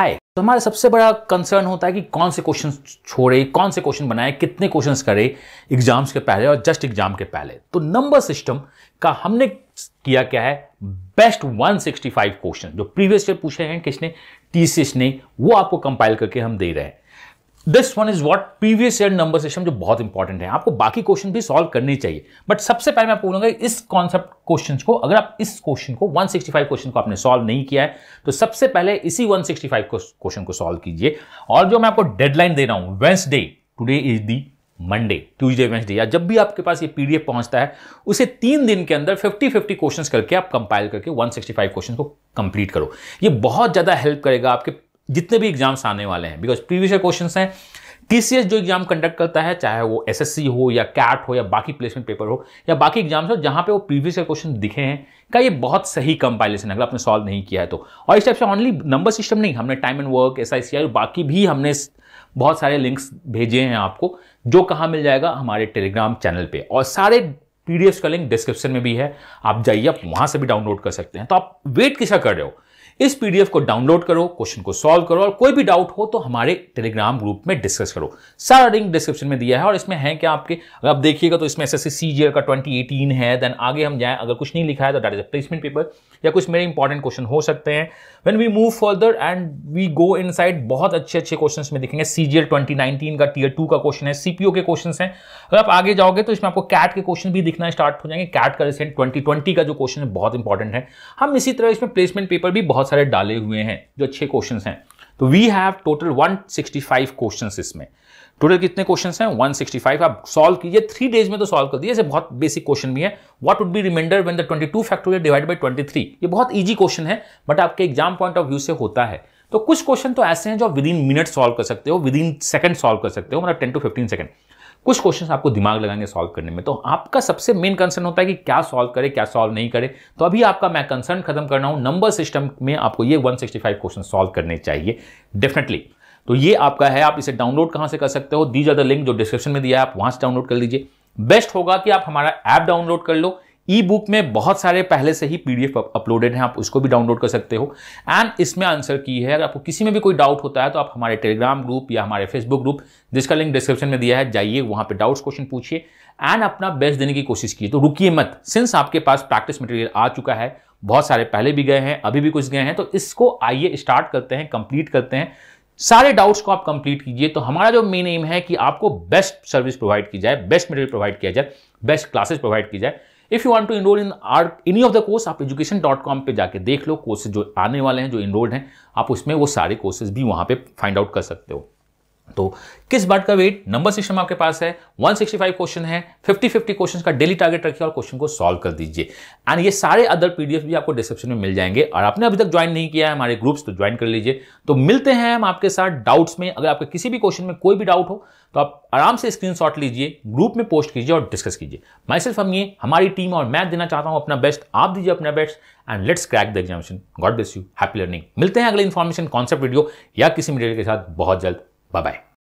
उठाए तो हमारा सबसे बड़ा कंसर्न होता है कि कौन से क्वेश्चन छोड़े कौन से क्वेश्चन बनाए कितने क्वेश्चन करे एग्जाम्स के पहले और जस्ट एग्जाम के पहले तो नंबर सिस्टम का हमने किया क्या है बेस्ट 165 क्वेश्चन जो प्रीवियस ईयर पूछे हैं किसने टीसीएस ने वो आपको कंपाइल करके हम दे रहे हैं this one is what previous year number system जो बहुत इंपॉर्टेंट है आपको बाकी क्वेश्चन भी सॉल्व करने चाहिए बट सबसे पहले मैं आपको बोलूंगा इस कॉन्सेप्ट क्वेश्चन को अगर आप इस क्वेश्चन को 165 क्वेश्चन को आपने सॉल्व नहीं किया है तो सबसे पहले इसी 165 क्वेश्चन को सॉल्व कीजिए और जो मैं आपको डेडलाइन दे रहा हूं Wednesday today is the Monday Tuesday Wednesday या जब भी आपके पास ये पीडीएफ पहुंचता है उसे तीन दिन के अंदर 50 50 क्वेश्चंस करके आप कंपाइल करके 165 क्वेश्चन को कंप्लीट करो ये बहुत ज़्यादा हेल्प करेगा आपके जितने भी एग्जाम्स आने वाले हैं बिकॉज प्रीवियस क्वेश्चन हैं टीसीएस जो एग्जाम कंडक्ट करता है चाहे वो एसएससी हो या कैट हो या बाकी प्लेसमेंट पेपर हो या बाकी एग्जाम्स हो जहां पे वो प्रीवियस ईयर क्वेश्चन दिखे हैं का ये बहुत सही कंपाइलेशन है अगर आपने सॉल्व नहीं किया है तो और इस टाइप से ऑनली नंबर सिस्टम नहीं हमने time and work S I बाकी भी हमने बहुत सारे लिंक्स भेजे हैं आपको जो कहाँ मिल जाएगा हमारे टेलीग्राम चैनल पर और सारे पी का लिंक डिस्क्रिप्शन में भी है आप जाइए आप वहां से भी डाउनलोड कर सकते हैं तो आप वेट किसा कर रहे हो इस पीडीएफ को डाउनलोड करो क्वेश्चन को सॉल्व करो और कोई भी डाउट हो तो हमारे टेलीग्राम ग्रुप में डिस्कस करो सारा लिंक डिस्क्रिप्शन में दिया है और इसमें है क्या आपके अगर आप देखिएगा तो इसमें एस सी जी का ट्वेंटी है देन आगे हम जाए अगर कुछ नहीं लिखा है तो date is a placement paper या कुछ मेरे इंपॉर्टेंट क्वेश्चन हो सकते हैं when we move further and we go in बहुत अच्छे अच्छे क्वेश्चन में दिखेंगे सी ट्वेंटी का टीयर टू का क्वेश्चन है सीपीओ के क्वेश्चन है अगर आप आगे जाओगे तो इसमें आपको कैट के क्वेश्चन भी दिखना स्टार्ट हो जाएंगे कैट का रिसेंट ट्वेंटी का जो क्वेश्चन है बहुत इंपॉर्टेंट है हम इसी तरह इसमें प्लेसमेंट पेपर भी बहुत सारे डाले हुए हैं जो अच्छे क्वेश्चन हैं तो वी हैव टोटल 165 क्वेश्चंस इसमें टोटल कितने क्वेश्चंस हैं 165 आप सॉल्व कीजिए थ्री डेज में तो सॉल्व कर दिए ऐसे बहुत बेसिक क्वेश्चन भी है what would be remainder when the 22 factorial divide by 23 ये बहुत ईजी क्वेश्चन है बट आपके एग्जाम पॉइंट ऑफ व्यू से होता है तो कुछ क्वेश्चन तो ऐसे हैं जो विद इन मिनट सॉल्व कर सकते हो विद इन सेकंड सॉल्व कर सकते हो मतलब टेन टू फिफ्टीन सेकंड कुछ क्वेश्चन आपको दिमाग लगाएंगे सॉल्व करने में तो आपका सबसे मेन कंसर्न होता है कि क्या सॉल्व करे क्या सॉल्व नहीं करे तो अभी आपका मैं कंसर्न खत्म कर रहा हूँ नंबर सिस्टम में आपको ये 165 क्वेश्चन सॉल्व करने चाहिए डेफिनेटली तो ये आपका है आप इसे डाउनलोड कहाँ से कर सकते हो दी ज्यादा लिंक जो डिस्क्रिप्शन में दिया है आप वहाँ से डाउनलोड कर लीजिए बेस्ट होगा कि आप हमारा ऐप डाउनलोड कर लो ई बुक में बहुत सारे पहले से ही पीडीएफ अपलोडेड हैं आप उसको भी डाउनलोड कर सकते हो एंड इसमें आंसर की है अगर आपको किसी में भी कोई डाउट होता है तो आप हमारे टेलीग्राम ग्रुप या हमारे फेसबुक ग्रुप जिसका लिंक डिस्क्रिप्शन में दिया है जाइए वहाँ पर डाउट्स क्वेश्चन पूछिए एंड अपना बेस्ट देने की कोशिश की तो रुकिए मत सिंस आपके पास प्रैक्टिस मटेरियल आ चुका है बहुत सारे पहले भी गए हैं अभी भी कुछ गए हैं तो इसको आइए स्टार्ट करते हैं कंप्लीट करते हैं सारे डाउट्स को आप कंप्लीट कीजिए तो हमारा जो मेन एम है कि आपको बेस्ट सर्विस प्रोवाइड की जाए बेस्ट मटेरियल प्रोवाइड किया जाए बेस्ट क्लासेस प्रोवाइड की जाए if you want to enrol in our any of the course आप एजुकेशन डॉट कॉम पर जाके देख लो कोर्सेज जो आने वाले हैं जो इनरोल्ड हैं आप उसमें वो सारे कोर्सेज भी वहाँ पर फाइंड आउट कर सकते हो तो किस बात का वेट नंबर सिस्टम आपके पास है 165 क्वेश्चन है 50 50 क्वेश्चन का डेली टारगेट रखिए और क्वेश्चन को सॉल्व कर दीजिए एंड ये सारे अदर पीडीएफ भी आपको डिस्क्रिप्शन में मिल जाएंगे और आपने अभी तक ज्वाइन नहीं किया है हमारे ग्रुप्स तो ज्वाइन कर लीजिए तो मिलते हैं हम आपके साथ डाउट्स में अगर आपके किसी भी क्वेश्चन में कोई भी डाउट हो तो आप आराम से स्क्रीन लीजिए ग्रुप में पोस्ट कीजिए और डिस्कस कीजिए माई सेल्फ हम ये हमारी टीम और मैं देना चाहता हूँ अपना बेस्ट आप दीजिए अपना best and let's crack the examination God bless you happy learning मिलते हैं अगले इन्फॉर्मेशन कॉन्सेप्ट वीडियो या किसी मीडिया के साथ बहुत जल्द 拜拜。